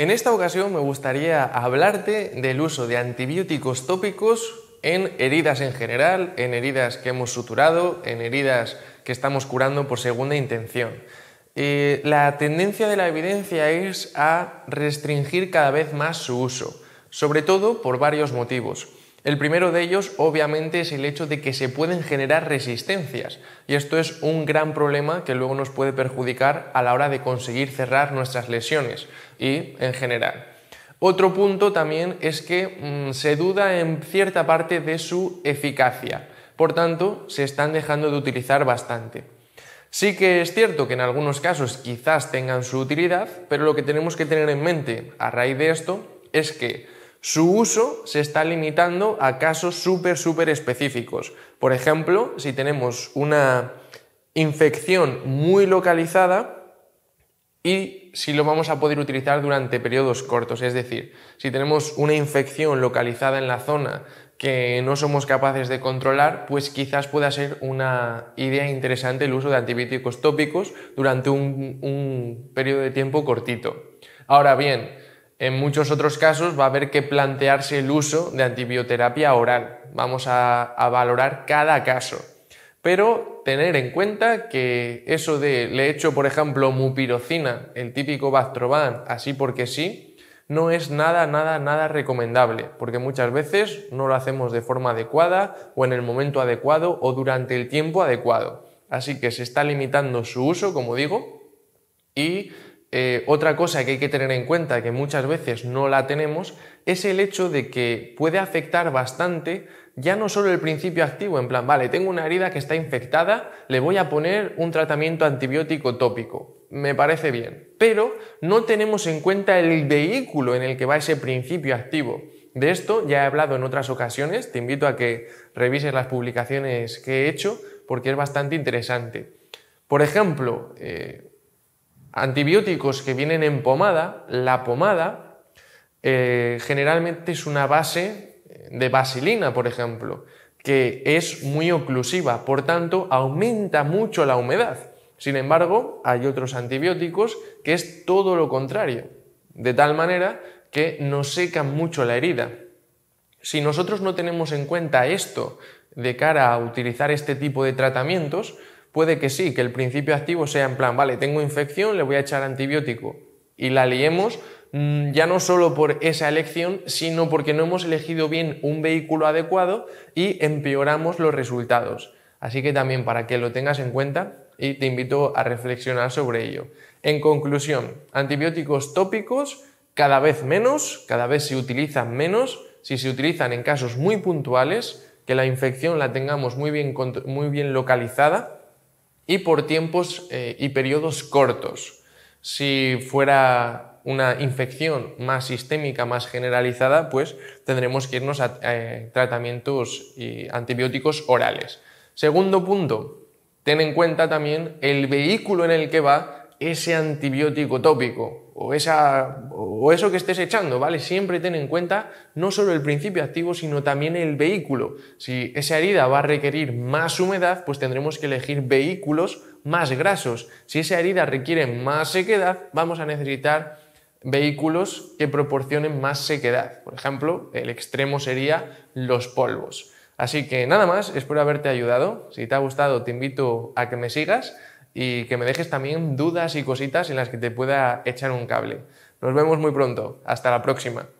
En esta ocasión me gustaría hablarte del uso de antibióticos tópicos en heridas en general, en heridas que hemos suturado, en heridas que estamos curando por segunda intención. Eh, la tendencia de la evidencia es a restringir cada vez más su uso, sobre todo por varios motivos. El primero de ellos, obviamente, es el hecho de que se pueden generar resistencias, y esto es un gran problema que luego nos puede perjudicar a la hora de conseguir cerrar nuestras lesiones y en general. Otro punto también es que mm, se duda en cierta parte de su eficacia, por tanto, se están dejando de utilizar bastante. Sí que es cierto que en algunos casos quizás tengan su utilidad, pero lo que tenemos que tener en mente a raíz de esto es que su uso se está limitando a casos súper, súper específicos. Por ejemplo, si tenemos una infección muy localizada y si lo vamos a poder utilizar durante periodos cortos. Es decir, si tenemos una infección localizada en la zona que no somos capaces de controlar, pues quizás pueda ser una idea interesante el uso de antibióticos tópicos durante un, un periodo de tiempo cortito. Ahora bien, en muchos otros casos va a haber que plantearse el uso de antibioterapia oral. Vamos a, valorar cada caso. Pero tener en cuenta que eso de le hecho, por ejemplo, mupirocina, el típico Bactroban, así porque sí, no es nada, nada, nada recomendable, porque muchas veces no lo hacemos de forma adecuada o en el momento adecuado o durante el tiempo adecuado. Así que se está limitando su uso, como digo, y eh, otra cosa que hay que tener en cuenta, que muchas veces no la tenemos, es el hecho de que puede afectar bastante ya no solo el principio activo, en plan, vale, tengo una herida que está infectada, le voy a poner un tratamiento antibiótico tópico. Me parece bien. Pero no tenemos en cuenta el vehículo en el que va ese principio activo. De esto ya he hablado en otras ocasiones, te invito a que revises las publicaciones que he hecho porque es bastante interesante. Por ejemplo, eh, antibióticos que vienen en pomada, la pomada eh, generalmente es una base de vaselina, por ejemplo, que es muy oclusiva, por tanto aumenta mucho la humedad. Sin embargo, hay otros antibióticos que es todo lo contrario, de tal manera que no secan mucho la herida. Si nosotros no tenemos en cuenta esto de cara a utilizar este tipo de tratamientos, Puede que sí, que el principio activo sea en plan, vale, tengo infección, le voy a echar antibiótico. Y la liemos mm, ya no solo por esa elección, sino porque no hemos elegido bien un vehículo adecuado y empeoramos los resultados. Así que también para que lo tengas en cuenta y te invito a reflexionar sobre ello. En conclusión, antibióticos tópicos cada vez menos, cada vez se utilizan menos, si se utilizan en casos muy puntuales, que la infección la tengamos muy bien, muy bien localizada y por tiempos eh, y periodos cortos. Si fuera una infección más sistémica, más generalizada, pues tendremos que irnos a eh, tratamientos y antibióticos orales. Segundo punto, ten en cuenta también el vehículo en el que va ese antibiótico tópico o, esa, o eso que estés echando, ¿vale? Siempre ten en cuenta no solo el principio activo, sino también el vehículo. Si esa herida va a requerir más humedad, pues tendremos que elegir vehículos más grasos. Si esa herida requiere más sequedad, vamos a necesitar vehículos que proporcionen más sequedad. Por ejemplo, el extremo sería los polvos. Así que nada más, espero haberte ayudado. Si te ha gustado, te invito a que me sigas y que me dejes también dudas y cositas en las que te pueda echar un cable. Nos vemos muy pronto. Hasta la próxima.